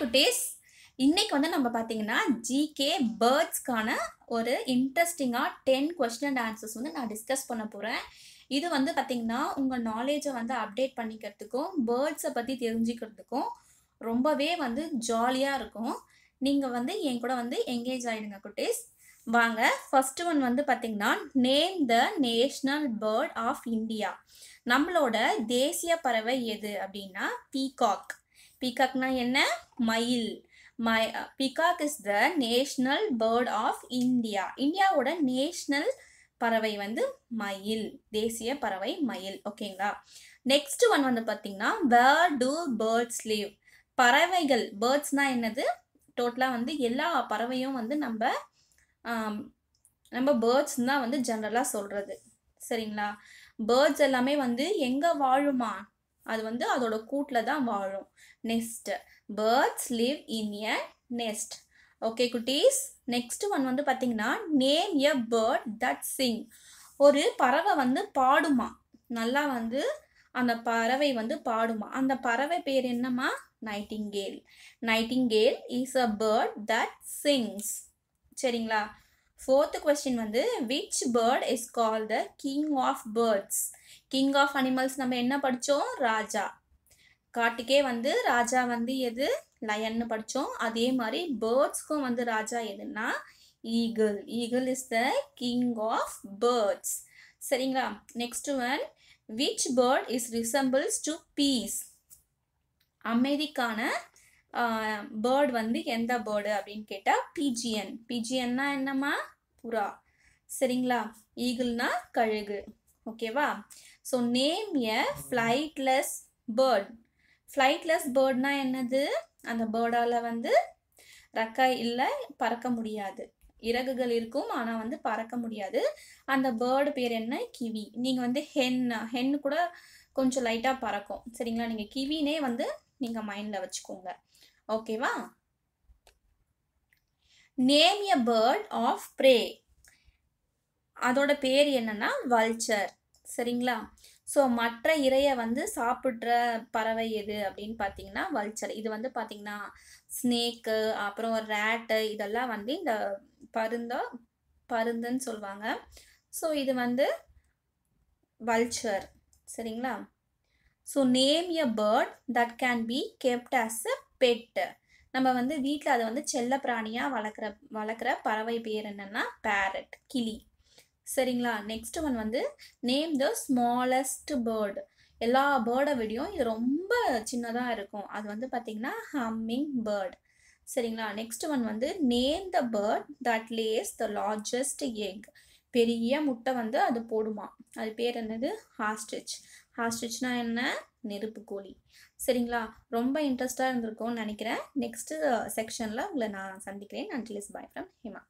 குட்டீஸ் இன்னைக்கு வந்து நம்ம பார்த்தீங்கன்னா ஜிகே பேர்ட்ஸ்க்கான ஒரு இன்ட்ரெஸ்டிங்காக டென் கொஸ்டின் அண்ட் ஆன்சர்ஸ் வந்து நான் டிஸ்கஸ் பண்ண போகிறேன் இது வந்து பார்த்தீங்கன்னா உங்கள் நாலேஜை வந்து அப்டேட் பண்ணிக்கிறதுக்கும் பேர்ட்ஸை பற்றி தெரிஞ்சுக்கிறதுக்கும் ரொம்பவே வந்து ஜாலியாக இருக்கும் நீங்கள் வந்து என் கூட வந்து என்கேஜ் ஆகிடுங்க குட்டீஸ் வாங்க ஃபர்ஸ்ட் ஒன் வந்து பார்த்திங்கன்னா name the national bird of India நம்மளோட தேசிய பறவை எது அப்படின்னா பீகாக் பீகாக்னா என்ன மயில் மை peacock is the national bird of India இந்தியாவோட நேஷ்னல் பறவை வந்து மயில் தேசிய பறவை மயில் ஓகேங்களா நெக்ஸ்ட் ஒன் வந்து பார்த்தீங்கன்னா வேர் டூ பேர்ட்ஸ் லீவ் பறவைகள் பேர்ட்ஸ்னால் என்னது டோட்டலாக வந்து எல்லா பறவையும் வந்து நம்ம நம்ம பேர்ட்ஸ் தான் வந்து ஜென்ரலாக சொல்கிறது சரிங்களா பேர்ட்ஸ் எல்லாமே வந்து எங்கே வாழுமா அது வந்து அதோட கூட்டில் தான் வாழும் nest birds live in a nest okay குட்டீஸ் நெக்ஸ்ட் ஒன் வந்து பார்த்தீங்கன்னா name a bird that sing ஒரு பறவை வந்து பாடுமா நல்லா வந்து அந்த பறவை வந்து பாடுமா அந்த பறவை பேர் என்னம்மா nightingale nightingale is a bird that sings சரிங்களா ஃபோர்த்து கொஸ்டின் வந்து which bird is call the king of birds king of animals நம்ம என்ன படித்தோம் ராஜா காட்டுக்கே வந்து ராஜா வந்து எது லயன்னு படித்தோம் அதே மாதிரி பேர்ட்ஸ்க்கும் வந்து ராஜா எதுன்னா eagle eagle is the king of birds சரிங்களா next one which bird is resembles to peace அமைதிக்கான பேர்டு வந்து எந்த பேர்டு அப்படின்னு கேட்டால் பிஜிஎன் பிஜிஎன்னா என்னம்மா புறா சரிங்களா ஈகிள்னா கழுகு ஓகேவா so name a flightless bird flightless பேர்ட்னா என்னது அந்த பேர்டால் வந்து ரெக்கை இல்லை பறக்க முடியாது இறகுகள் இருக்கும் ஆனால் வந்து பறக்க முடியாது அந்த பேர்டு பேர் என்ன கிவி நீங்கள் வந்து ஹென் ஹென்னு கூட கொஞ்சம் லைட்டாக பறக்கும் சரிங்களா நீங்கள் கிவினே வந்து நீங்கள் மைண்டில் வச்சுக்கோங்க ஓகேவா name a bird of prey அதோட பேர் என்னன்னா வல்ச்சர் சரிங்களா ஸோ மற்ற இறையை வந்து சாப்பிட்ற பறவை எது அப்படின்னு பார்த்தீங்கன்னா வல்ச்சர் இது வந்து பார்த்தீங்கன்னா ஸ்னேக்கு அப்புறம் ரேட்டு இதெல்லாம் வந்து இந்த பருந்த பருந்துன்னு சொல்லுவாங்க ஸோ இது வந்து வல்ச்சர் சரிங்களா so name a bird that can be kept as a pet நம்ம வந்து வீட்டில் அதை வந்து செல்ல பிராணியாக வளர்க்குற வளர்க்குற பறவை பேர் என்னென்னா பேரட் கிளி சரிங்களா நெக்ஸ்ட் ஒன் வந்து நேம் த ஸ்மாலஸ்ட் பேர்டு எல்லா பேர்டை விடையும் இது ரொம்ப சின்னதாக இருக்கும் அது வந்து பார்த்தீங்கன்னா ஹம்மிங் பேர்ட் சரிங்களா நெக்ஸ்ட் ஒன் வந்து name the bird that lays the largest egg பெரிய முட்டை வந்து அது போடுமா அது பேர் என்னது ஹாஸ்டிச் ஹாஸ்டிச்னா என்ன நெருப்பு கோழி சரிங்களா ரொம்ப இன்ட்ரெஸ்டாக இருந்திருக்கும்னு நினைக்கிறேன் நெக்ஸ்ட்டு செக்ஷனில் uh, உங்களை நான் சந்திக்கிறேன் நன்றி லிஸ் பாய் ஃப்ரம் ஹிமா